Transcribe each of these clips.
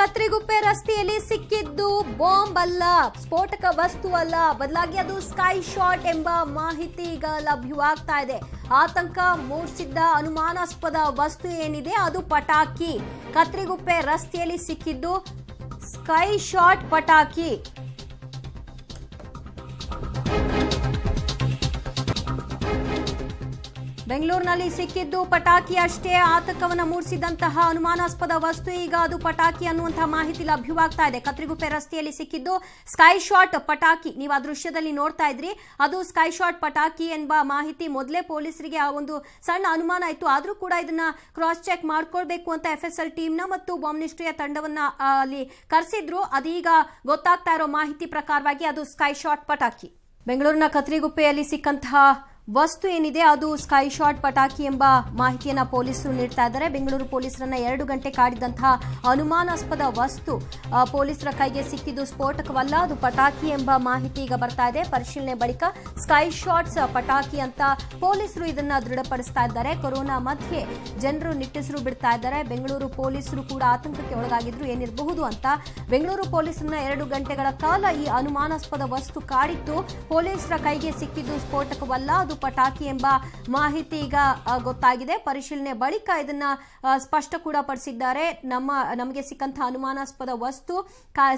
ಕತ್ರಿಗುಪ್ಪೆ ರಸ್ತೆಯಲ್ಲಿ ಸಿಕ್ಕಿದ್ದು ಬಾಂಬ್ ಅಲ್ಲ ಸ್ಫೋಟಕ ವಸ್ತು ಅಲ್ಲ ಬದಲಾಗಿ ಅದು ಸ್ಕೈ ಶಾಟ್ ಎಂಬ ಮಾಹಿತಿ ಈಗ ಲಭ್ಯವಾಗ್ತಾ ಇದೆ ಆತಂಕ ಮೂಡಿಸಿದ್ದ ಅನುಮಾನಾಸ್ಪದ ವಸ್ತು ಏನಿದೆ ಅದು ಪಟಾಕಿ ಕತ್ರಿಗುಪ್ಪೆ ರಸ್ತೆಯಲ್ಲಿ ಸಿಕ್ಕಿದ್ದು ಸ್ಕೈ ಶಾಟ್ ಪಟಾಕಿ ಬೆಂಗಳೂರಿನಲ್ಲಿ ಸಿಕ್ಕಿದ್ದು ಪಟಾಕಿ ಅಷ್ಟೇ ಆತಂಕವನ್ನು ಮೂಡಿಸಿದಂತಹ ಅನುಮಾನಾಸ್ಪದ ವಸ್ತು ಈಗ ಅದು ಪಟಾಕಿ ಅನ್ನುವಂತಹ ಮಾಹಿತಿ ಲಭ್ಯವಾಗ್ತಾ ಇದೆ ಕತ್ರಿಗುಪ್ಪೆ ರಸ್ತೆಯಲ್ಲಿ ಸಿಕ್ಕಿದ್ದು ಸ್ಕೈ ಶಾಟ್ ಪಟಾಕಿ ನೀವು ಆ ದೃಶ್ಯದಲ್ಲಿ ನೋಡ್ತಾ ಇದ್ರಿ ಅದು ಸ್ಕೈ ಶಾಟ್ ಪಟಾಕಿ ಎಂಬ ಮಾಹಿತಿ ಮೊದಲೇ ಪೊಲೀಸರಿಗೆ ಆ ಒಂದು ಸಣ್ಣ ಅನುಮಾನ ಇತ್ತು ಆದರೂ ಕೂಡ ಇದನ್ನ ಕ್ರಾಸ್ ಚೆಕ್ ಮಾಡ್ಕೊಳ್ಬೇಕು ಅಂತ ಎಫ್ ಎಸ್ ಎಲ್ ಟೀಮ್ನ ಮತ್ತು ಬಾಂಬ್ ನಿಷ್ಠೆಯ ತಂಡವನ್ನ ಅಲ್ಲಿ ಕರೆಸಿದ್ರು ಅದೀಗ ಗೊತ್ತಾಗ್ತಾ ಇರೋ ಮಾಹಿತಿ ಪ್ರಕಾರವಾಗಿ ಅದು ಸ್ಕೈ ಶಾಟ್ ಪಟಾಕಿ ಬೆಂಗಳೂರಿನ ಕತ್ರಿಗುಪ್ಪೆಯಲ್ಲಿ ಸಿಕ್ಕಂತಹ ವಸ್ತು ಏನಿದೆ ಅದು ಸ್ಕೈ ಶಾಟ್ ಪಟಾಕಿ ಎಂಬ ಮಾಹಿತಿಯನ್ನ ಪೊಲೀಸರು ನೀಡ್ತಾ ಇದ್ದಾರೆ ಬೆಂಗಳೂರು ಪೊಲೀಸರನ್ನ ಎರಡು ಗಂಟೆ ಕಾಡಿದಂತಹ ಅನುಮಾನಾಸ್ಪದ ವಸ್ತು ಪೊಲೀಸರ ಕೈಗೆ ಸಿಕ್ಕಿದ್ದು ಸ್ಫೋಟಕವಲ್ಲ ಅದು ಪಟಾಕಿ ಎಂಬ ಮಾಹಿತಿ ಈಗ ಬರ್ತಾ ಇದೆ ಪರಿಶೀಲನೆ ಬಳಿಕ ಸ್ಕೈ ಶಾಟ್ಸ್ ಪಟಾಕಿ ಅಂತ ಪೊಲೀಸರು ಇದನ್ನ ದೃಢಪಡಿಸ್ತಾ ಇದ್ದಾರೆ ಕೊರೋನಾ ಮಧ್ಯೆ ಜನರು ನಿಟ್ಟುಸಿರು ಬಿಡ್ತಾ ಇದ್ದಾರೆ ಬೆಂಗಳೂರು ಪೊಲೀಸರು ಕೂಡ ಆತಂಕಕ್ಕೆ ಒಳಗಾಗಿದ್ರು ಏನಿರಬಹುದು ಅಂತ ಬೆಂಗಳೂರು ಪೊಲೀಸರನ್ನ ಎರಡು ಗಂಟೆಗಳ ಕಾಲ ಈ ಅನುಮಾನಾಸ್ಪದ ವಸ್ತು ಕಾಡಿತ್ತು ಪೊಲೀಸರ ಕೈಗೆ ಸಿಕ್ಕಿದ್ದು ಸ್ಫೋಟಕವಲ್ಲ ಅದು ಪಟಾಕಿ ಎಂಬ ಮಾಹಿತಿ ಈಗ ಗೊತ್ತಾಗಿದೆ ಪರಿಶೀಲನೆ ಬಳಿಕ ಇದನ್ನ ಸ್ಪಷ್ಟ ಕೂಡ ಪಡಿಸಿದ್ದಾರೆ ನಮ್ಮ ನಮಗೆ ಸಿಕ್ಕಂತಹ ಅನುಮಾನಾಸ್ಪದ ವಸ್ತು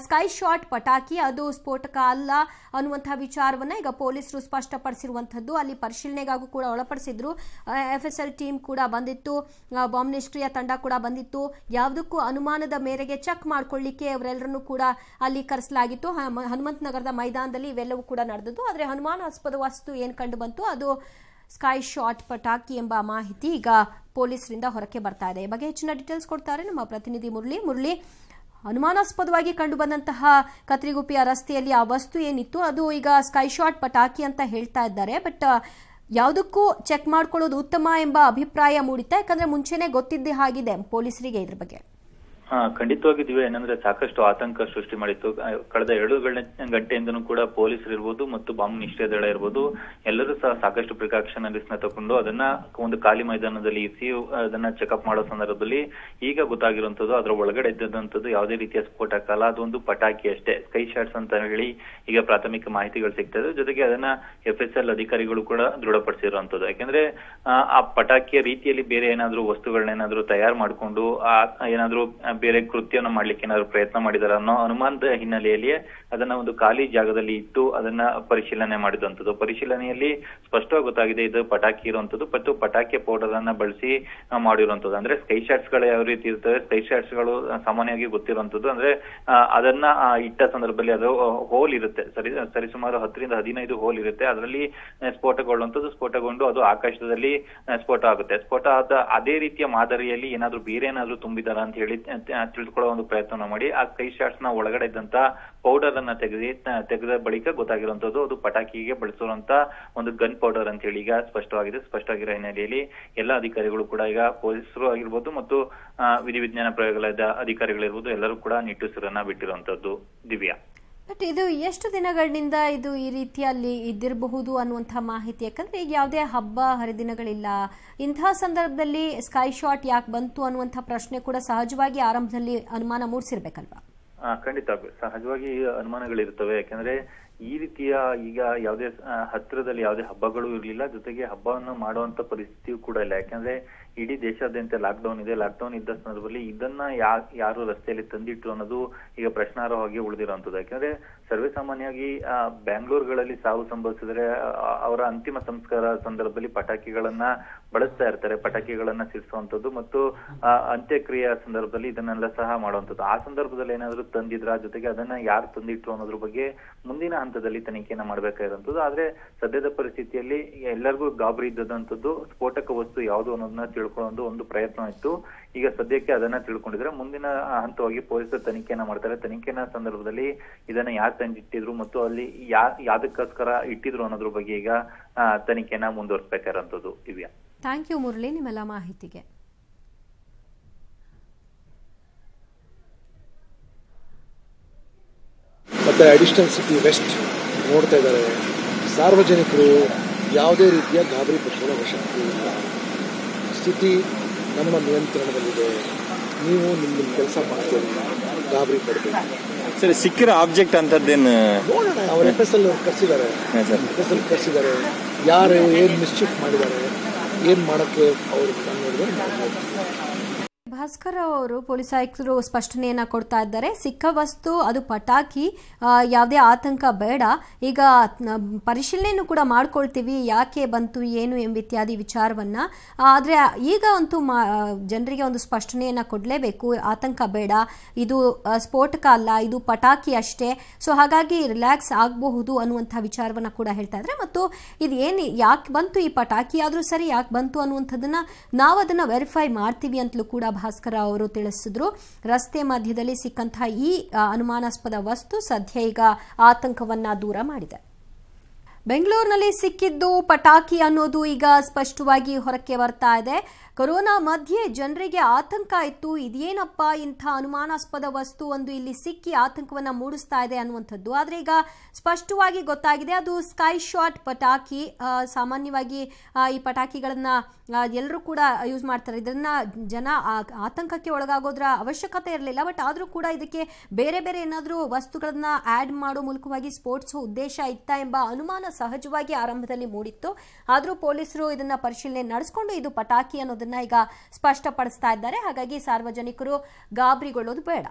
ಸ್ಕೈ ಶಾಟ್ ಪಟಾಕಿ ಅದು ಸ್ಫೋಟಕ ಅಲ್ಲ ಅನ್ನುವಂತಹ ವಿಚಾರವನ್ನ ಈಗ ಪೊಲೀಸರು ಸ್ಪಷ್ಟಪಡಿಸಿರುವಂತದ್ದು ಅಲ್ಲಿ ಪರಿಶೀಲನೆಗಾಗೂ ಕೂಡ ಒಳಪಡಿಸಿದ್ರು ಎಫ್ ಎಸ್ ಎಲ್ ಟೀಮ್ ಕೂಡ ಬಂದಿತ್ತು ಬಾಂಬ್ ನಿಷ್ಕ್ರಿಯ ತಂಡ ಕೂಡ ಬಂದಿತ್ತು ಯಾವುದಕ್ಕೂ ಅನುಮಾನದ ಮೇರೆಗೆ ಚೆಕ್ ಮಾಡ್ಕೊಳ್ಳಿಕ್ಕೆ ಅವರೆಲ್ಲರನ್ನು ಕೂಡ ಅಲ್ಲಿ ಕರೆಸಲಾಗಿತ್ತು ಹನುಮಂತ ನಗರದ ಮೈದಾನದಲ್ಲಿ ಇವೆಲ್ಲವೂ ಕೂಡ ನಡೆದದ್ದು ಆದರೆ ಅನುಮಾನಾಸ್ಪದ ವಸ್ತು ಏನು ಕಂಡು ಬಂತು ಅದು ಅದು ಸ್ಕೈ ಶಾಟ್ ಪಟಾಕಿ ಎಂಬ ಮಾಹಿತಿ ಈಗ ಪೊಲೀಸರಿಂದ ಹೊರಕ್ಕೆ ಬರ್ತಾ ಇದೆ ಈ ಬಗ್ಗೆ ಹೆಚ್ಚಿನ ಡೀಟೇಲ್ಸ್ ಕೊಡ್ತಾರೆ ನಮ್ಮ ಪ್ರತಿನಿಧಿ ಮುರಳಿ ಮುರಳಿ ಅನುಮಾನಾಸ್ಪದವಾಗಿ ಕಂಡು ಬಂದಂತಹ ಕತ್ರಿಗುಪ್ಪಿಯ ರಸ್ತೆಯಲ್ಲಿ ಆ ವಸ್ತು ಏನಿತ್ತು ಅದು ಈಗ ಸ್ಕೈ ಶಾಟ್ ಪಟಾಕಿ ಅಂತ ಹೇಳ್ತಾ ಇದ್ದಾರೆ ಬಟ್ ಯಾವುದಕ್ಕೂ ಚೆಕ್ ಮಾಡ್ಕೊಳ್ಳೋದು ಉತ್ತಮ ಎಂಬ ಅಭಿಪ್ರಾಯ ಮೂಡಿತಾ ಯಾಕಂದ್ರೆ ಮುಂಚೆನೆ ಗೊತ್ತಿದ್ದೇ ಆಗಿದೆ ಪೊಲೀಸರಿಗೆ ಇದ್ರ ಬಗ್ಗೆ ಹಾ ಖಂಡಿತವಾಗಿ ಏನಂದ್ರೆ ಸಾಕಷ್ಟು ಆತಂಕ ಸೃಷ್ಟಿ ಮಾಡಿತ್ತು ಕಳೆದ ಎರಡು ಗಂಟೆಯಿಂದನೂ ಕೂಡ ಪೊಲೀಸರು ಇರ್ಬೋದು ಮತ್ತು ಬಾಂಬ್ ನಿಷೇಧ ದಳ ಇರ್ಬೋದು ಎಲ್ಲರೂ ಸಹ ಸಾಕಷ್ಟು ಪ್ರಿಕಾಕ್ಷನ್ ನ ತಗೊಂಡು ಅದನ್ನ ಒಂದು ಖಾಲಿ ಮೈದಾನದಲ್ಲಿ ಇರಿಸಿ ಅದನ್ನ ಚೆಕ್ಅಪ್ ಮಾಡೋ ಸಂದರ್ಭದಲ್ಲಿ ಈಗ ಗೊತ್ತಾಗಿರುವಂತದ್ದು ಅದರ ಒಳಗಡೆ ಇದ್ದಂತದ್ದು ಯಾವುದೇ ರೀತಿಯ ಸ್ಫೋಟ ಅಲ್ಲ ಅದೊಂದು ಪಟಾಕಿ ಅಷ್ಟೇ ಸ್ಕೈ ಶಾಟ್ಸ್ ಅಂತ ಹೇಳಿ ಈಗ ಪ್ರಾಥಮಿಕ ಮಾಹಿತಿಗಳು ಸಿಗ್ತದೆ ಜೊತೆಗೆ ಅದನ್ನ ಎಫ್ ಎಸ್ ಎಲ್ ಅಧಿಕಾರಿಗಳು ಕೂಡ ದೃಢಪಡಿಸಿರುವಂತದ್ದು ಯಾಕಂದ್ರೆ ಆ ಪಟಾಕಿಯ ರೀತಿಯಲ್ಲಿ ಬೇರೆ ಏನಾದ್ರೂ ಏನಾದ್ರೂ ತಯಾರು ಮಾಡಿಕೊಂಡು ಏನಾದ್ರೂ ಬೇರೆ ಕೃತ್ಯವನ್ನು ಮಾಡ್ಲಿಕ್ಕೆ ಏನಾದ್ರು ಪ್ರಯತ್ನ ಮಾಡಿದಾರೆ ಅನ್ನೋ ಅನುಮಾನದ ಹಿನ್ನೆಲೆಯಲ್ಲಿ ಅದನ್ನ ಒಂದು ಖಾಲಿ ಜಾಗದಲ್ಲಿ ಇಟ್ಟು ಅದನ್ನ ಪರಿಶೀಲನೆ ಮಾಡಿದಂಥದ್ದು ಪರಿಶೀಲನೆಯಲ್ಲಿ ಸ್ಪಷ್ಟವಾಗಿ ಗೊತ್ತಾಗಿದೆ ಇದು ಪಟಾಕಿ ಇರುವಂತದ್ದು ಮತ್ತು ಪಟಾಕಿ ಪೌಡರ್ ಅನ್ನ ಬಳಸಿ ಮಾಡಿರುವಂತದ್ದು ಅಂದ್ರೆ ಸ್ಕೈ ಶಾಟ್ಸ್ ಗಳು ಯಾವ ರೀತಿ ಇರ್ತವೆ ಸ್ಕೈ ಶಾಟ್ಸ್ ಗಳು ಸಾಮಾನ್ಯವಾಗಿ ಗೊತ್ತಿರುವಂತದ್ದು ಅಂದ್ರೆ ಅದನ್ನ ಇಟ್ಟ ಸಂದರ್ಭದಲ್ಲಿ ಅದು ಹೋಲ್ ಇರುತ್ತೆ ಸರಿ ಸರಿಸುಮಾರು ಹತ್ತರಿಂದ ಹದಿನೈದು ಹೋಲ್ ಇರುತ್ತೆ ಅದರಲ್ಲಿ ಸ್ಫೋಟಗೊಳ್ಳುವಂತದ್ದು ಸ್ಫೋಟಗೊಂಡು ಅದು ಆಕಾಶದಲ್ಲಿ ಸ್ಫೋಟ ಆಗುತ್ತೆ ಸ್ಫೋಟ ಆದ ಅದೇ ರೀತಿಯ ಮಾದರಿಯಲ್ಲಿ ಏನಾದ್ರು ಬೇರೆ ಏನಾದ್ರು ತುಂಬಿದಾರ ಅಂತ ಹೇಳಿ ತಿಳ್ಕೊಳ್ಳೋ ಒಂದು ಪ್ರಯತ್ನ ಮಾಡಿ ಆ ಕೈ ಶಾರ್ಟ್ಸ್ ನ ಒಳಗಡೆ ಇದ್ದಂತ ಪೌಡರ್ ಅನ್ನ ತೆಗೆದಿ ತೆಗೆದ ಬಳಿಕ ಗೊತ್ತಾಗಿರುವಂತದ್ದು ಅದು ಪಟಾಕಿಗೆ ಬಳಸುವಂತ ಒಂದು ಗನ್ ಪೌಡರ್ ಅಂತ ಹೇಳಿ ಈಗ ಸ್ಪಷ್ಟವಾಗಿದೆ ಸ್ಪಷ್ಟವಾಗಿರೋ ಹಿನ್ನೆಲೆಯಲ್ಲಿ ಎಲ್ಲ ಅಧಿಕಾರಿಗಳು ಕೂಡ ಈಗ ಪೊಲೀಸರು ಆಗಿರ್ಬೋದು ಮತ್ತು ವಿಧಿವಿಜ್ಞಾನ ಪ್ರಯೋಗಾಲಯದ ಅಧಿಕಾರಿಗಳಿರ್ಬೋದು ಎಲ್ಲರೂ ಕೂಡ ನಿಟ್ಟುಸಿರನ್ನ ಬಿಟ್ಟಿರುವಂತದ್ದು ದಿವ್ಯಾ ಬಟ್ ಇದು ಎಷ್ಟು ದಿನಗಳಿಂದ ಇದು ಈ ರೀತಿಯಲ್ಲಿ ಇದ್ದಿರಬಹುದು ಅನ್ನುವಂಥ ಮಾಹಿತಿ ಯಾಕಂದರೆ ಈಗ ಯಾವುದೇ ಹಬ್ಬ ಹರಿದಿನಗಳಿಲ್ಲ ಇಂತಹ ಸಂದರ್ಭದಲ್ಲಿ ಸ್ಕೈ ಶಾಟ್ ಯಾಕೆ ಬಂತು ಅನ್ನುವಂಥ ಪ್ರಶ್ನೆ ಕೂಡ ಸಹಜವಾಗಿ ಆರಂಭದಲ್ಲಿ ಅನುಮಾನ ಮೂಡಿಸಿರ್ಬೇಕಲ್ವಾ ಖಂಡಿತ ಸಹಜವಾಗಿ ಅನುಮಾನಗಳಿರ್ತವೆ ಯಾಕಂದ್ರೆ ಈ ರೀತಿಯ ಈಗ ಯಾವುದೇ ಹತ್ತಿರದಲ್ಲಿ ಯಾವುದೇ ಹಬ್ಬಗಳು ಇರಲಿಲ್ಲ ಜೊತೆಗೆ ಹಬ್ಬವನ್ನು ಮಾಡುವಂತ ಪರಿಸ್ಥಿತಿಯು ಕೂಡ ಇಲ್ಲ ಯಾಕಂದ್ರೆ ಇಡೀ ದೇಶಾದ್ಯಂತ ಲಾಕ್ ಡೌನ್ ಇದೆ ಲಾಕ್ ಡೌನ್ ಇದ್ದ ಸಂದರ್ಭದಲ್ಲಿ ಇದನ್ನ ಯಾರು ರಸ್ತೆಯಲ್ಲಿ ತಂದಿಟ್ರು ಅನ್ನೋದು ಈಗ ಪ್ರಶ್ನಾರ್ಹವಾಗಿ ಉಳಿದಿರುವಂತದ್ದು ಯಾಕಂದ್ರೆ ಸರ್ವೇ ಸಾಮಾನ್ಯವಾಗಿ ಬ್ಯಾಂಗ್ಳೂರ್ಗಳಲ್ಲಿ ಸಾವು ಸಂಭವಿಸಿದ್ರೆ ಅವರ ಅಂತಿಮ ಸಂಸ್ಕಾರ ಸಂದರ್ಭದಲ್ಲಿ ಪಟಾಕಿಗಳನ್ನ ಬಳಸ್ತಾ ಇರ್ತಾರೆ ಪಟಾಕಿಗಳನ್ನ ಸಿಡಿಸುವಂತದ್ದು ಮತ್ತು ಅಂತ್ಯಕ್ರಿಯೆ ಸಂದರ್ಭದಲ್ಲಿ ಇದನ್ನೆಲ್ಲ ಸಹ ಮಾಡುವಂತದ್ದು ಆ ಸಂದರ್ಭದಲ್ಲಿ ಏನಾದ್ರು ತಂದಿದ್ರ ಜೊತೆಗೆ ಅದನ್ನ ಯಾರು ತಂದಿಟ್ರು ಅನ್ನೋದ್ರ ಬಗ್ಗೆ ಮುಂದಿನ ಹಂತದಲ್ಲಿ ತನಿಖೆಯನ್ನ ಮಾಡ್ಬೇಕಾಗಿರುವಂತದ್ದು ಆದ್ರೆ ಸದ್ಯದ ಪರಿಸ್ಥಿತಿಯಲ್ಲಿ ಎಲ್ಲರಿಗೂ ಗಾಬರಿ ಇದ್ದದಂತದ್ದು ಸ್ಫೋಟಕ ವಸ್ತು ಯಾವುದು ಅನ್ನೋದನ್ನ ತಿಳ್ಕೊಳ್ಳೋದು ಒಂದು ಪ್ರಯತ್ನ ಇತ್ತು ಈಗ ಸದ್ಯಕ್ಕೆ ಅದನ್ನ ತಿಳ್ಕೊಂಡಿದ್ರೆ ಮುಂದಿನ ಹಂತವಾಗಿ ಪೊಲೀಸರು ತನಿಖೆಯನ್ನ ಮಾಡ್ತಾರೆ ತನಿಖೆನ ಸಂದರ್ಭದಲ್ಲಿ ಇದನ್ನ ಯಾರು ತಂದಿಟ್ಟಿದ್ರು ಮತ್ತು ಅಲ್ಲಿ ಯಾ ಯಾವ್ದಕ್ಕೋಸ್ಕರ ಇಟ್ಟಿದ್ರು ಅನ್ನೋದ್ರ ಬಗ್ಗೆ ಈಗ ತನಿಖೆನ ಮುಂದುವರಿಸಬೇಕಾದಂತದ್ದು ಇವ್ಯಾ ಥ್ಯಾಂಕ್ ಯು ಮುರಳಿ ನಿಮ್ಮೆಲ್ಲ ಮಾಹಿತಿಗೆ ಮತ್ತೆ ಅಡಿಷನಲ್ ಸಿಟಿ ವೆಸ್ಟ್ ನೋಡ್ತಾ ಇದ್ದಾರೆ ಸಾರ್ವಜನಿಕರು ಯಾವುದೇ ರೀತಿಯ ಗಾಬರಿ ಪಡಿಸುವ ಅವಶ್ಯಕತೆ ಇಲ್ಲ ಸ್ಥಿತಿ ನಮ್ಮ ನಿಯಂತ್ರಣದಲ್ಲಿದೆ ನೀವು ನಿಮ್ಮ ಕೆಲಸ ಮಾಡ್ತೀರಿ ಗಾಬರಿ ಪಡ್ತೀವಿ ಸರಿ ಸಿಕ್ಕಿರೋ ಆಬ್ಜೆಕ್ಟ್ ಅಂತದ್ದೇನು ನೋಡೋಣ ಅವ್ರ ಎಫ್ ಎಸ್ ಎಲ್ ಕರ್ಸಿದ್ದಾರೆ ಎಫ್ ಎಲ್ ಕರೆಸಿದ್ದಾರೆ ಯಾರು ಏನು ಮಿಸ್ಚೀಫ್ ಮಾಡಿದ್ದಾರೆ ಏನು ಮಾಡೋಕ್ಕೆ ಅವರು ಅನ್ನೋದು ಭಾಸ್ಕರ್ ಅವರು ಪೊಲೀಸ್ ಆಯುಕ್ತರು ಸ್ಪಷ್ಟನೆಯನ್ನ ಕೊಡ್ತಾ ಇದ್ದಾರೆ ಸಿಕ್ಕ ವಸ್ತು ಅದು ಪಟಾಕಿ ಯಾವುದೇ ಆತಂಕ ಬೇಡ ಈಗ ಪರಿಶೀಲನೆಯನ್ನು ಕೂಡ ಮಾಡ್ಕೊಳ್ತೀವಿ ಯಾಕೆ ಬಂತು ಏನು ಎಂಬ ಇತ್ಯಾದಿ ವಿಚಾರವನ್ನ ಆದರೆ ಈಗ ಅಂತೂ ಜನರಿಗೆ ಒಂದು ಸ್ಪಷ್ಟನೆಯನ್ನ ಕೊಡಲೇಬೇಕು ಆತಂಕ ಬೇಡ ಇದು ಸ್ಫೋಟಕ ಅಲ್ಲ ಇದು ಪಟಾಕಿ ಅಷ್ಟೇ ಸೊ ಹಾಗಾಗಿ ರಿಲ್ಯಾಕ್ಸ್ ಆಗಬಹುದು ಅನ್ನುವಂಥ ವಿಚಾರವನ್ನ ಕೂಡ ಹೇಳ್ತಾ ಇದ್ದಾರೆ ಮತ್ತು ಇದು ಏನು ಯಾಕೆ ಬಂತು ಈ ಪಟಾಕಿ ಆದರೂ ಸರಿ ಯಾಕೆ ಬಂತು ಅನ್ನುವಂಥದ್ದನ್ನ ನಾವು ಅದನ್ನು ವೆರಿಫೈ ಮಾಡ್ತೀವಿ ಅಂತಲೂ ಕೂಡ ಭಾಸ್ಕರ ಅವರು ತಿಳಿಸಿದ್ರು ರಸ್ತೆ ಮಧ್ಯದಲ್ಲಿ ಸಿಕ್ಕಂತಹ ಈ ಅನುಮಾನಾಸ್ಪದ ವಸ್ತು ಸದ್ಯ ಈಗ ಆತಂಕವನ್ನ ದೂರ ಮಾಡಿದೆ ಬೆಂಗಳೂರಿನಲ್ಲಿ ಸಿಕ್ಕಿದ್ದು ಪಟಾಕಿ ಅನ್ನೋದು ಈಗ ಸ್ಪಷ್ಟವಾಗಿ ಹೊರಕ್ಕೆ ಬರ್ತಾ ಇದೆ ಕೊರೋನಾ ಮಧ್ಯೆ ಜನರಿಗೆ ಆತಂಕ ಇತ್ತು ಇದೇನಪ್ಪ ಇಂಥ ಅನುಮಾನಾಸ್ಪದ ವಸ್ತು ಒಂದು ಇಲ್ಲಿ ಸಿಕ್ಕಿ ಆತಂಕವನ್ನು ಮೂಡಿಸ್ತಾ ಇದೆ ಅನ್ನುವಂಥದ್ದು ಆದರೆ ಈಗ ಸ್ಪಷ್ಟವಾಗಿ ಗೊತ್ತಾಗಿದೆ ಅದು ಸ್ಕೈ ಶಾಟ್ ಪಟಾಕಿ ಸಾಮಾನ್ಯವಾಗಿ ಈ ಪಟಾಕಿಗಳನ್ನು ಎಲ್ಲರೂ ಕೂಡ ಯೂಸ್ ಮಾಡ್ತಾರೆ ಇದನ್ನು ಜನ ಆತಂಕಕ್ಕೆ ಒಳಗಾಗೋದ್ರ ಅವಶ್ಯಕತೆ ಇರಲಿಲ್ಲ ಬಟ್ ಆದರೂ ಕೂಡ ಇದಕ್ಕೆ ಬೇರೆ ಬೇರೆ ಏನಾದರೂ ವಸ್ತುಗಳನ್ನು ಆ್ಯಡ್ ಮಾಡೋ ಮೂಲಕವಾಗಿ ಸ್ಪೋರ್ಟ್ಸ್ ಉದ್ದೇಶ ಇತ್ತ ಎಂಬ ಅನುಮಾನ ಸಹಜವಾಗಿ ಆರಂಭದಲ್ಲಿ ಮೂಡಿತ್ತು ಆದರೂ ಪೊಲೀಸರು ಇದನ್ನ ಪರಿಶೀಲನೆ ನಡೆಸಿಕೊಂಡು ಇದು ಪಟಾಕಿ ಅನ್ನೋದನ್ನ ಈಗ ಸ್ಪಷ್ಟಪಡಿಸ್ತಾ ಇದ್ದಾರೆ ಹಾಗಾಗಿ ಸಾರ್ವಜನಿಕರು ಗಾಬರಿಗೊಳ್ಳೋದು ಬೇಡ